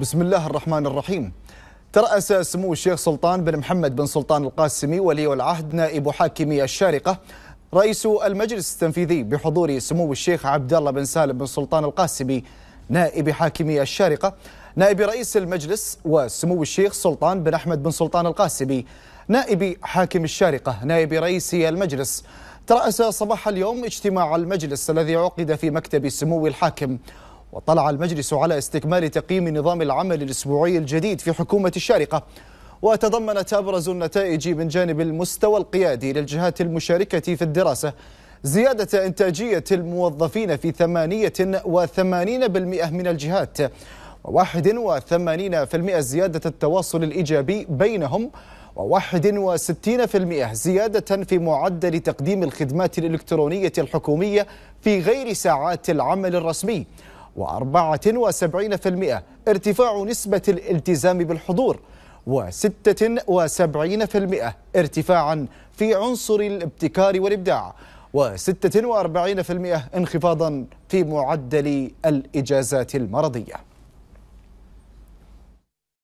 بسم الله الرحمن الرحيم ترأس سمو الشيخ سلطان بن محمد بن سلطان القاسمي ولي العهد نائب حاكم الشارقة رئيس المجلس التنفيذي بحضور سمو الشيخ عبد الله بن سالم بن سلطان القاسمي نائب حاكم الشارقة نائب رئيس المجلس وسمو الشيخ سلطان بن أحمد بن سلطان القاسمي نائب حاكم الشارقة نائب رئيس المجلس ترأس صباح اليوم اجتماع المجلس الذي عقد في مكتب سمو الحاكم واطلع المجلس على استكمال تقييم نظام العمل الأسبوعي الجديد في حكومة الشارقة وتضمنت أبرز النتائج من جانب المستوى القيادي للجهات المشاركة في الدراسة زيادة إنتاجية الموظفين في 88% من الجهات و81% زيادة التواصل الإيجابي بينهم و61% زيادة في معدل تقديم الخدمات الإلكترونية الحكومية في غير ساعات العمل الرسمي و74% ارتفاع نسبة الالتزام بالحضور و76% ارتفاعا في عنصر الابتكار والإبداع و46% انخفاضا في معدل الإجازات المرضية